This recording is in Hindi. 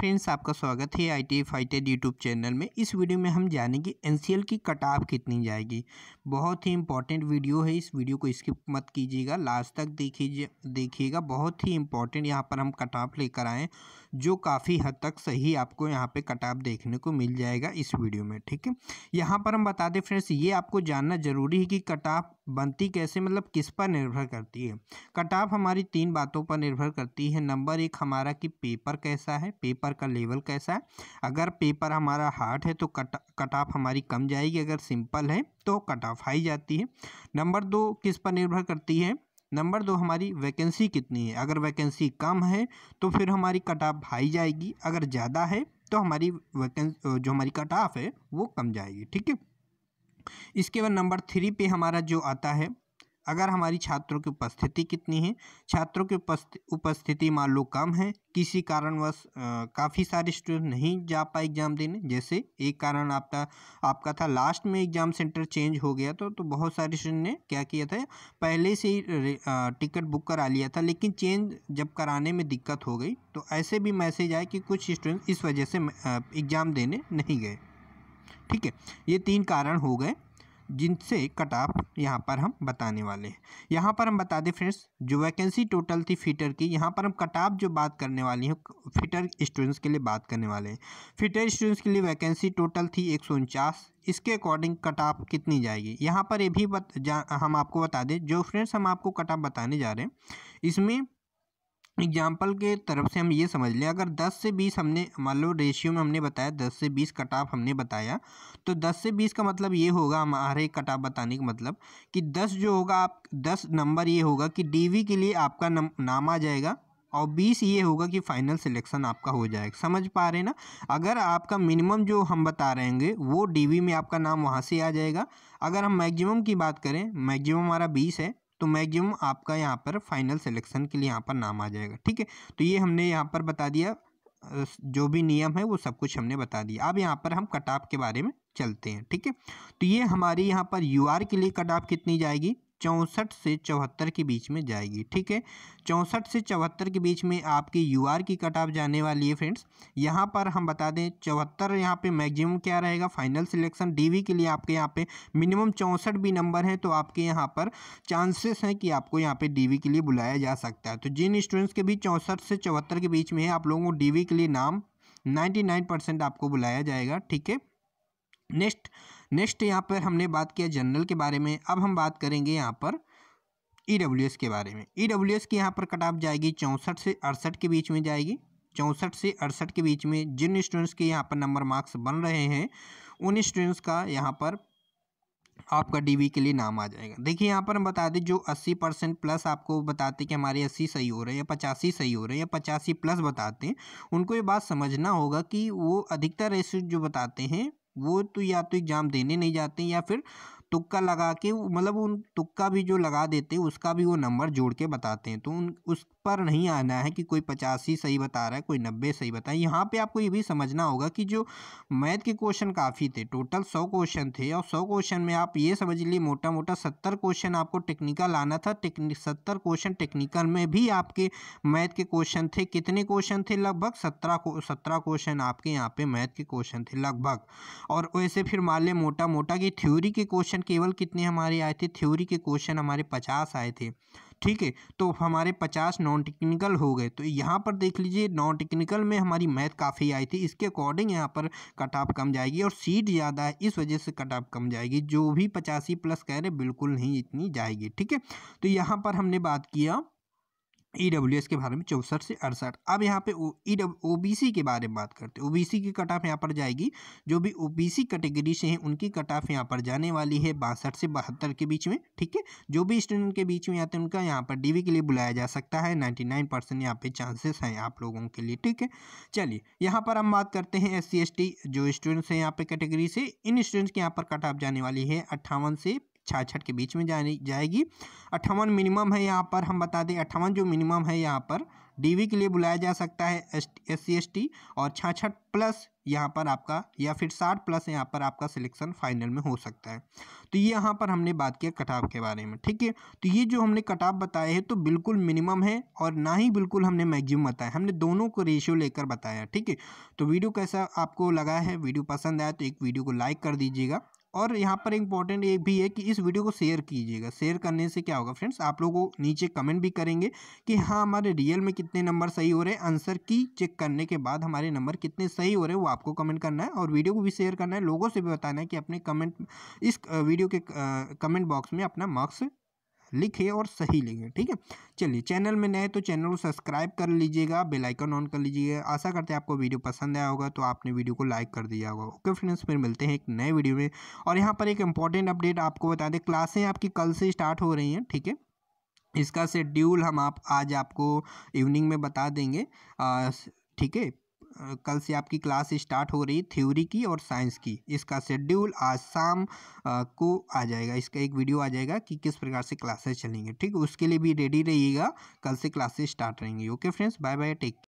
फ्रेंड्स आपका स्वागत है I T fighted YouTube channel में इस वीडियो में हम जानेंगे एन की कट ऑफ कितनी जाएगी बहुत ही इंपॉर्टेंट वीडियो है इस वीडियो को स्किप मत कीजिएगा लास्ट तक देखिए देखिएगा बहुत ही इंपॉर्टेंट यहाँ पर हम कट ऑफ लेकर आएँ जो काफ़ी हद तक सही आपको यहाँ पे कटाप देखने को मिल जाएगा इस वीडियो में ठीक है यहाँ पर हम बता दें फ्रेंड्स ये आपको जानना जरूरी है कि कटाप बनती कैसे मतलब किस पर निर्भर करती है कटाप हमारी तीन बातों पर निर्भर करती है नंबर एक हमारा कि पेपर कैसा है पेपर का लेवल कैसा है अगर पेपर हमारा हार्ड है तो कट कटाफ हमारी कम जाएगी अगर सिंपल है तो कटाफ हाई जाती है नंबर दो किस पर निर्भर करती है नंबर दो हमारी वैकेंसी कितनी है अगर वैकेंसी कम है तो फिर हमारी कट ऑफ हाई जाएगी अगर ज़्यादा है तो हमारी वैकेंसी जो हमारी कट ऑफ है वो कम जाएगी ठीक है इसके बाद नंबर थ्री पे हमारा जो आता है अगर हमारी छात्रों की उपस्थिति कितनी है छात्रों की उपस्थिति मान लो कम है किसी कारणवश काफ़ी सारे स्टूडेंट नहीं जा पाए एग्ज़ाम देने जैसे एक कारण आपका आपका था लास्ट में एग्ज़ाम सेंटर चेंज हो गया तो तो बहुत सारे स्टूडेंट ने क्या किया था पहले से ही टिकट बुक करा लिया था लेकिन चेंज जब कराने में दिक्कत हो गई तो ऐसे भी मैसेज आए कि कुछ स्टूडेंट इस वजह से एग्ज़ाम देने नहीं गए ठीक है ये तीन कारण हो गए जिनसे कट ऑफ यहाँ पर हम बताने वाले हैं यहाँ पर हम बता दें फ्रेंड्स जो वैकेंसी टोटल थी फीटर की यहाँ पर हम कट ऑफ जो बात करने वाली हैं फीटर स्टूडेंट्स के लिए बात करने वाले हैं फीटर स्टूडेंट्स के लिए वैकेंसी टोटल थी एक सौ उनचास इसके अकॉर्डिंग कट ऑफ कितनी जाएगी यहाँ पर ये भी बत, हम आपको बता दें जो फ्रेंड्स हम आपको कट ऑफ बताने जा रहे हैं इसमें एग्जाम्पल के तरफ से हम ये समझ लें अगर 10 से 20 हमने मान लो रेशियो में हमने बताया 10 से 20 कट ऑफ हमने बताया तो 10 से 20 का मतलब ये होगा हमारे कट ऑफ बताने का मतलब कि 10 जो होगा आप 10 नंबर ये होगा कि डीवी के लिए आपका नम, नाम आ जाएगा और बीस ये होगा कि फाइनल सिलेक्शन आपका हो जाएगा समझ पा रहे ना अगर आपका मिनिमम जो हम बता रहे होंगे वो डीवी में आपका नाम वहाँ से आ जाएगा अगर हम मैक्सिमम की बात करें मैक्सिमम हमारा बीस है तो मैगजिम आपका यहाँ पर फाइनल सिलेक्शन के लिए यहाँ पर नाम आ जाएगा ठीक है तो ये हमने यहाँ पर बता दिया जो भी नियम है वो सब कुछ हमने बता दिया अब यहाँ पर हम कटाप के बारे में चलते हैं ठीक है तो ये हमारी यहाँ पर यू के लिए कटाप कितनी जाएगी चौंसठ से चौहत्तर के बीच में जाएगी ठीक है चौंसठ से चौहत्तर के बीच में आपकी यू आर की कट ऑफ जाने वाली है फ्रेंड्स यहाँ पर हम बता दें चौहत्तर यहाँ पे मैक्सिमम क्या रहेगा फाइनल सिलेक्शन वी के लिए आपके यहाँ पे मिनिमम चौंसठ भी नंबर हैं तो आपके यहाँ पर चांसेस हैं कि आपको यहाँ पे वी के लिए बुलाया जा सकता है तो जिन स्टूडेंट्स के भी चौंसठ से चौहत्तर के बीच में है आप लोगों को वी के लिए नाम नाइन परसेंट आपको बुलाया जाएगा ठीक है नेक्स्ट नेक्स्ट यहाँ पर हमने बात किया जनरल के बारे में अब हम बात करेंगे यहाँ पर ई e के बारे में ई e की यहाँ पर कट ऑफ जाएगी चौंसठ से अड़सठ के बीच में जाएगी चौंसठ से अड़सठ के बीच में जिन स्टूडेंट्स के यहाँ पर नंबर मार्क्स बन रहे हैं उन स्टूडेंट्स का यहाँ पर आपका डीवी के लिए नाम आ जाएगा देखिए यहाँ पर हम बता दें जो 80 परसेंट प्लस आपको बताते कि हमारे 80 सही हो रहे हैं या पचासी सही हो रहे हैं या पचासी प्लस बताते हैं उनको ये बात समझना होगा कि वो अधिकतर ऐसे जो बताते हैं वो तो या तो एग्ज़ाम देने नहीं जाते या फिर तुक्का लगा के मतलब उन तुक्का भी जो लगा देते हैं उसका भी वो नंबर जोड़ के बताते हैं तो उन उस पर नहीं आना है कि कोई पचासी सही बता रहा है कोई नब्बे सही बता रहा है यहाँ पे आपको ये भी समझना होगा कि जो मैथ के क्वेश्चन काफ़ी थे टोटल सौ क्वेश्चन थे और सौ क्वेश्चन में आप ये समझ लीजिए मोटा मोटा सत्तर क्वेश्चन आपको टेक्निकल आना था टेक्निक सत्तर क्वेश्चन टेक्निकल में भी आपके मैथ के क्वेश्चन थे कितने क्वेश्चन थे लगभग सत्रह सत्रह क्वेश्चन आपके यहाँ पे मैथ के क्वेश्चन थे लगभग और वैसे फिर मान लें मोटा मोटा कि थ्योरी के क्वेश्चन क्वेश्चन केवल कितने हमारे आए थे थ्योरी के क्वेश्चन हमारे पचास आए थे ठीक है तो हमारे पचास नॉन टेक्निकल हो गए तो यहाँ पर देख लीजिए नॉन टेक्निकल में हमारी मैथ काफ़ी आई थी इसके अकॉर्डिंग यहाँ पर कट ऑफ कम जाएगी और सीट ज़्यादा है इस वजह से कट ऑफ कम जाएगी जो भी पचासी प्लस कह रहे बिल्कुल नहीं इतनी जाएगी ठीक है तो यहाँ पर हमने बात किया ई डब्ल्यू एस के बारे में चौसठ से अड़सठ अब यहाँ पे ई ओ बी e सी के बारे में बात करते हैं ओ बी सी की कट ऑफ यहाँ पर जाएगी जो भी ओ बी सी कैटेगरी से हैं उनकी कट ऑफ यहाँ पर जाने वाली है बासठ से बहत्तर के बीच में ठीक है जो भी स्टूडेंट के बीच में आते हैं उनका यहाँ पर डी वी के लिए बुलाया जा सकता है नाइन्टी नाइन परसेंट यहाँ पे चांसेस हैं आप लोगों के लिए ठीक है चलिए यहाँ पर हम बात करते हैं एस सी एस टी जो स्टूडेंट्स हैं यहाँ पर कैटेगरी से इन स्टूडेंट्स के यहाँ पर कट ऑफ जाने वाली है अट्ठावन से छाछठ के बीच में जाने जाएगी अट्ठावन मिनिमम है यहाँ पर हम बता दें अट्ठावन जो मिनिमम है यहाँ पर डीवी के लिए बुलाया जा सकता है एस सी एस टी और छठ प्लस यहाँ पर आपका या फिर साठ प्लस यहाँ पर आपका सिलेक्शन फाइनल में हो सकता है तो ये यहाँ पर हमने बात किया कटाव के बारे में ठीक है तो ये जो हमने कटाव बताए हैं तो बिल्कुल मिनिमम है और ना ही बिल्कुल हमने मैगजिम बताया हमने दोनों को रेशियो लेकर बताया ठीक है तो वीडियो कैसा आपको लगा है वीडियो पसंद आया तो एक वीडियो को लाइक कर दीजिएगा और यहाँ पर इम्पॉर्टेंट ये भी है कि इस वीडियो को शेयर कीजिएगा शेयर करने से क्या होगा फ्रेंड्स आप लोगों को नीचे कमेंट भी करेंगे कि हाँ हमारे रियल में कितने नंबर सही हो रहे हैं आंसर की चेक करने के बाद हमारे नंबर कितने सही हो रहे हैं वो आपको कमेंट करना है और वीडियो को भी शेयर करना है लोगों से भी बताना है कि अपने कमेंट इस वीडियो के कमेंट बॉक्स में अपना मार्क्स लिखे और सही लिखे ठीक है चलिए चैनल में नए तो चैनल को सब्सक्राइब कर लीजिएगा बेल आइकन ऑन कर लीजिएगा आशा करते हैं आपको वीडियो पसंद आया होगा तो आपने वीडियो को लाइक कर दिया होगा ओके फ्रेंड्स फिर मिलते हैं एक नए वीडियो में और यहाँ पर एक इंपॉर्टेंट अपडेट आपको बता दें क्लासें आपकी कल से स्टार्ट हो रही हैं ठीक है इसका शेड्यूल हम आप आज आपको इवनिंग में बता देंगे ठीक है कल से आपकी क्लास स्टार्ट हो रही थ्योरी की और साइंस की इसका शेड्यूल आज शाम को आ जाएगा इसका एक वीडियो आ जाएगा कि किस प्रकार से क्लासेस चलेंगे ठीक उसके लिए भी रेडी रहिएगा कल से क्लासेस स्टार्ट रहेंगी okay friends bye bye take